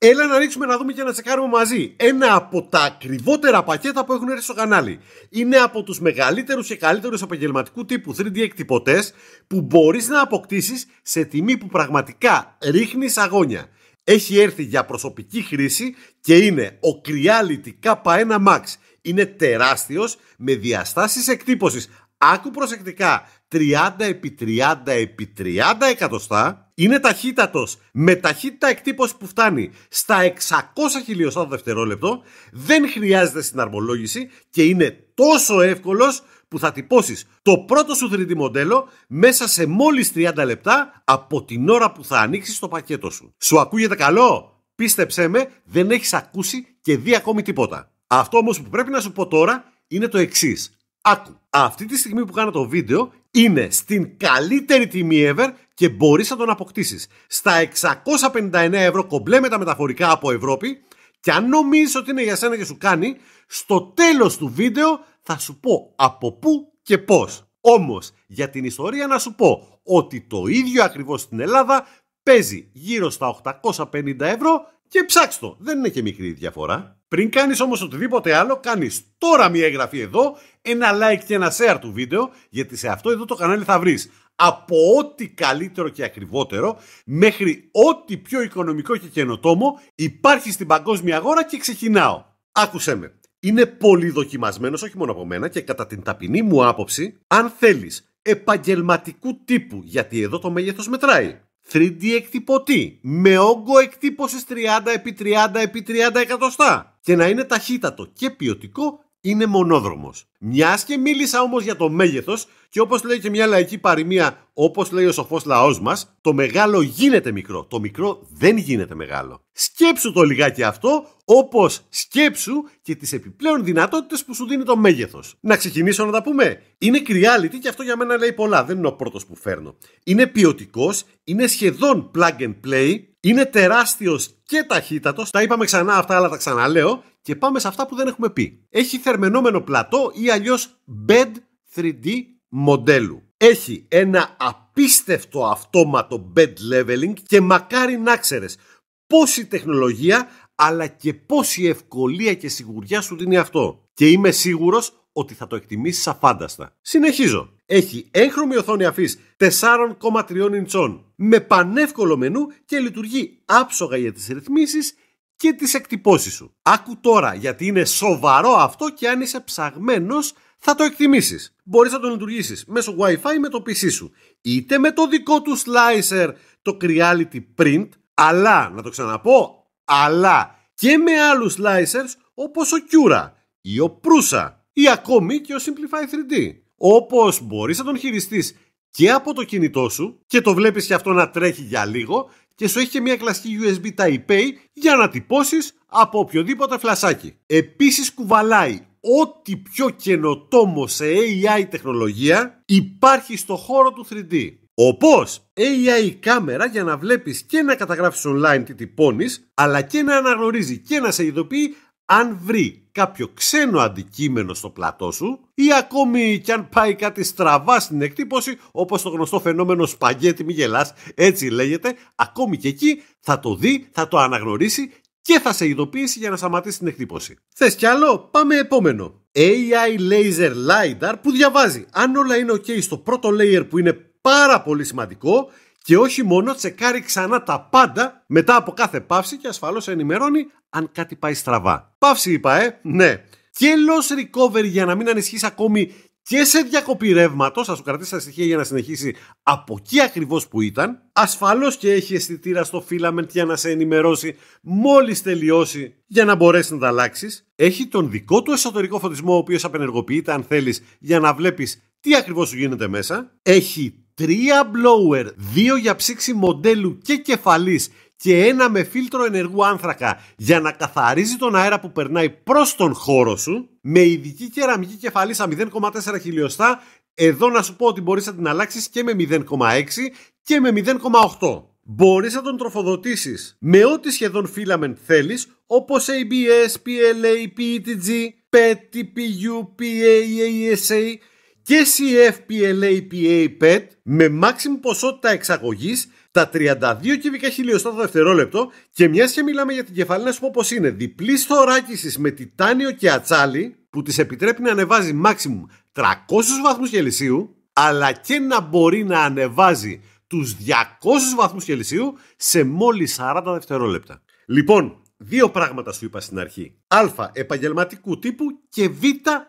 Έλα να ρίξουμε να δούμε και να τσεκάρουμε μαζί. Ένα από τα ακριβότερα πακέτα που έχουν έρθει στο κανάλι. Είναι από τους μεγαλύτερους και καλύτερους επαγγελματικού τύπου 3D εκτυπωτές που μπορείς να αποκτήσεις σε τιμή που πραγματικά ρίχνεις αγώνια. Έχει έρθει για προσωπική χρήση και είναι ο Creality K1 Max. Είναι τεράστιος με διαστάσεις εκτύπωσης. Άκου προσεκτικά 30x30x30 εκατοστά είναι ταχύτατος με ταχύτητα εκτύπωσης που φτάνει στα 600 χιλιοστά το δευτερόλεπτο, δεν χρειάζεται συναρμολόγηση και είναι τόσο εύκολος που θα τυπώσεις το πρώτο σου 3D μοντέλο μέσα σε μόλις 30 λεπτά από την ώρα που θα ανοίξεις το πακέτο σου. Σου ακούγεται καλό? Πίστεψέ με, δεν έχεις ακούσει και δει ακόμη τίποτα. Αυτό όμως που πρέπει να σου πω τώρα είναι το εξής. Άκου. Αυτή τη στιγμή που κάνω το βίντεο είναι στην καλύτερη τιμή ever και μπορείς να τον αποκτήσεις Στα 659 ευρώ κομπλέ με τα μεταφορικά από Ευρώπη και αν νομίζεις ότι είναι για σένα και σου κάνει, στο τέλος του βίντεο θα σου πω από πού και πώς. Όμως, για την ιστορία να σου πω ότι το ίδιο ακριβώς στην Ελλάδα παίζει γύρω στα 850 ευρώ και ψάξτε το, δεν είναι και μικρή διαφορά. Πριν κάνεις όμως οτιδήποτε άλλο, κάνεις τώρα μια εγγραφή εδώ, ένα like και ένα share του βίντεο, γιατί σε αυτό εδώ το κανάλι θα βρεις από ό,τι καλύτερο και ακριβότερο μέχρι ό,τι πιο οικονομικό και καινοτόμο υπάρχει στην παγκόσμια αγορά και ξεκινάω. Άκουσέ με. Είναι πολύ δοκιμασμένος όχι μόνο από μένα και κατά την ταπεινή μου άποψη, αν θέλεις επαγγελματικού τύπου, γιατί εδώ το μέγεθος μετράει, 3D εκτυπωτή με όγκο εκτύπωσης 30x30x30 εκατοστά και να είναι ταχύτατο και ποιοτικό είναι μονόδρομος. Μιας και μίλησα όμως για το μέγεθος και όπως λέει και μια λαϊκή παροιμία, όπως λέει ο σοφός λαός μας, το μεγάλο γίνεται μικρό. Το μικρό δεν γίνεται μεγάλο. Σκέψου το λιγάκι αυτό, όπως σκέψου και τις επιπλέον δυνατότητες που σου δίνει το μέγεθος. Να ξεκινήσω να τα πούμε. Είναι κρυάλιτη και αυτό για μένα λέει πολλά. Δεν είναι ο πρώτος που φέρνω. Είναι ποιοτικός, είναι σχεδόν plug and play, είναι τεράστιος και ταχύτατος. Τα είπαμε ξανά αυτά, αλλά τα ξαναλέω. Και πάμε σε αυτά που δεν έχουμε πει. Έχει θερμενόμενο πλατό ή αλλιώς Bed 3D μοντέλου. Έχει ένα απίστευτο αυτόματο bed leveling και μακάρι να ξέρεις πόση τεχνολογία αλλά και πόση ευκολία και σιγουριά σου δίνει αυτό. Και είμαι σίγουρος ότι θα το εκτιμήσεις αφάνταστα. Συνεχίζω. Έχει έγχρωμη οθόνη αφής 4,3 ιντσών με πανεύκολο μενού και λειτουργεί άψογα για τις ρυθμίσεις και τις εκτυπώσεις σου. Άκου τώρα γιατί είναι σοβαρό αυτό και αν είσαι ψαγμένος θα το εκτιμήσεις. Μπορείς να το λειτουργήσεις μέσω Wi-Fi με το PC σου. Είτε με το δικό του slicer το Creality Print, αλλά, να το ξαναπώ, αλλά και με άλλους slicers όπως ο Cura ή ο Prusa ή ακόμη και ο Simplify 3D. Όπως μπορείς να τον χειριστείς και από το κινητό σου και το βλέπεις και αυτό να τρέχει για λίγο και σου έχει και μια κλασική USB Type-A για να τυπώσεις από οποιοδήποτε φλασάκι. Επίσης κουβαλάει ό,τι πιο καινοτόμο σε AI τεχνολογία υπάρχει στο χώρο του 3D. Όπως AI κάμερα για να βλέπεις και να καταγράφεις online τι τυπώνεις, αλλά και να αναγνωρίζει και να σε ειδοποιεί αν βρει κάποιο ξένο αντικείμενο στο πλατό σου ή ακόμη κι αν πάει κάτι στραβά στην εκτύπωση, όπως το γνωστό φαινόμενο σπαγγέτι μη γελάς, έτσι λέγεται, ακόμη και εκεί θα το δει, θα το αναγνωρίσει και θα σε ειδοποιήσει για να σταματήσει την εκτύπωση. Θες κι άλλο? Πάμε επόμενο. AI Laser LiDAR που διαβάζει αν όλα είναι ok στο πρώτο layer που είναι πάρα πολύ σημαντικό και όχι μόνο τσεκάρει ξανά τα πάντα μετά από κάθε παύση και ασφαλώς ενημερώνει αν κάτι πάει στραβά. Παύση είπα, ε, ναι. Και loss recovery για να μην ανισχύσει ακόμη και σε διακοπή ρεύματος, θα σου κρατήσει τα στοιχεία για να συνεχίσει από εκεί ακριβώς που ήταν. Ασφαλώς και έχει αισθητήρα στο filament για να σε ενημερώσει μόλις τελειώσει για να μπορέσεις να τα αλλάξεις. Έχει τον δικό του εσωτερικό φωτισμό, ο οποίος απενεργοποιείται αν θέλεις για να βλέπεις τι ακριβώς σου γίνεται μέσα. Έχει τρία blower, δύο για ψήξη μοντέλου και κεφαλής και ένα με φίλτρο ενεργού άνθρακα για να καθαρίζει τον αέρα που περνάει προς τον χώρο σου με ειδική κεραμική κεφαλή στα 0,4 χιλιοστά εδώ να σου πω ότι μπορείς να την αλλάξεις και με 0,6 και με 0,8. Μπορείς να τον τροφοδοτήσεις με ό,τι σχεδόν φίλαμεν θέλεις όπως ABS, PLA, PETG, PET, TPU, PA, ASA και CFPLAPA PET με μάξιμη ποσότητα εξαγωγής τα 32 κυβικά χιλιοστά το δευτερόλεπτο και μιας και μιλάμε για την κεφαλή σου πως είναι διπλή θωράκισης με τιτάνιο και ατσάλι που της επιτρέπει να ανεβάζει μάξιμου 300 βαθμούς Κελσίου αλλά και να μπορεί να ανεβάζει τους 200 βαθμούς Κελσίου σε μόλις 40 δευτερόλεπτα. Λοιπόν, δύο πράγματα σου είπα στην αρχή. Α, επαγγελματικού τύπου και Β,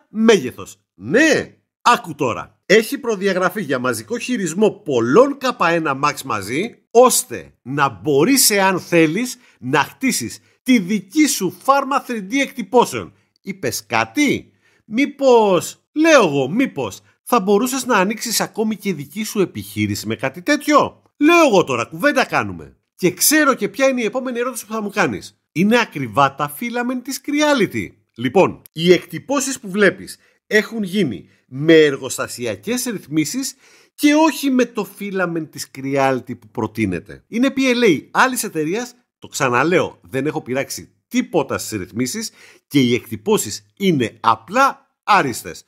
μέγεθος. Ναι, Άκου τώρα. Έχει προδιαγραφεί για μαζικό χειρισμό πολλών K1 Max μαζί, ώστε να μπορείς εάν θέλεις να χτίσεις τη δική σου φάρμα 3D εκτυπώσεων. Είπες κάτι? Μήπως, λέω εγώ, μήπως θα μπορούσες να ανοίξεις ακόμη και δική σου επιχείρηση με κάτι τέτοιο. Λέω εγώ τώρα, κουβέντα κάνουμε. Και ξέρω και ποια είναι η επόμενη ερώτηση που θα μου κάνεις. Είναι ακριβά τα φύλαμεν της Creality. Λοιπόν, οι εκτυπώσεις που βλέπεις έχουν γίνει με εργοστασιακές ρυθμίσεις και όχι με το φίλαμεν της Creality που προτείνεται. Είναι PLA άλλης εταιρείας, το ξαναλέω, δεν έχω πειράξει τίποτα στις ρυθμίσεις και οι εκτυπώσεις είναι απλά άριστες.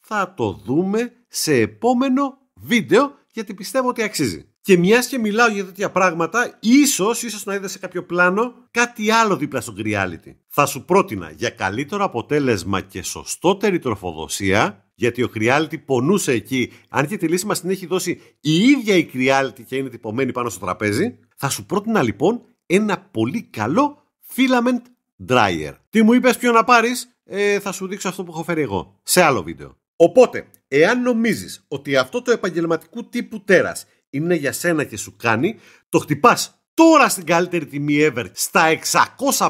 Θα το δούμε σε επόμενο βίντεο γιατί πιστεύω ότι αξίζει. Και μιας και μιλάω για τέτοια πράγματα, ίσως ίσως να είδες σε κάποιο πλάνο κάτι άλλο δίπλα στο Creality. Θα σου πρότεινα για καλύτερο αποτέλεσμα και σωστότερη τροφοδοσία γιατί ο Κριάλτη πονούσε εκεί. Αν και τη λύση μας την έχει δώσει η ίδια η Κριάλτη και είναι τυπωμένη πάνω στο τραπέζι, θα σου πρότεινα λοιπόν ένα πολύ καλό filament dryer. Τι μου είπες ποιο να πάρεις, ε, θα σου δείξω αυτό που έχω φέρει εγώ σε άλλο βίντεο. Οπότε, εάν νομίζεις ότι αυτό το επαγγελματικού τύπου τέρας είναι για σένα και σου κάνει, το χτυπάς τώρα στην καλύτερη τιμή ever στα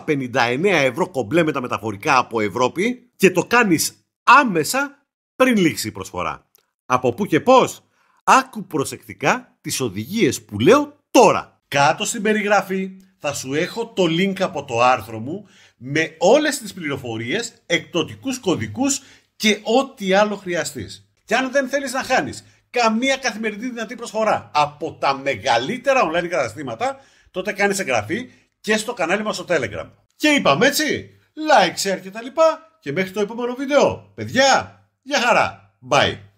659 ευρώ κομπλέ με τα μεταφορικά από Ευρώπη και το κάνεις άμεσα πριν λήξει η προσφορά. Από πού και πώς? Άκου προσεκτικά τις οδηγίες που λέω τώρα. Κάτω στην περιγραφή θα σου έχω το link από το άρθρο μου με όλες τις πληροφορίες, εκτοτικούς κωδικούς και ό,τι άλλο χρειαστείς. Και αν δεν θέλεις να χάνεις καμία καθημερινή δυνατή προσφορά από τα μεγαλύτερα online καταστήματα, τότε κάνεις εγγραφή και στο κανάλι μας στο Telegram. Και είπαμε έτσι, like, share και τα λοιπά και μέχρι το επόμενο βίντεο. Παιδιά, ¡Ya bye.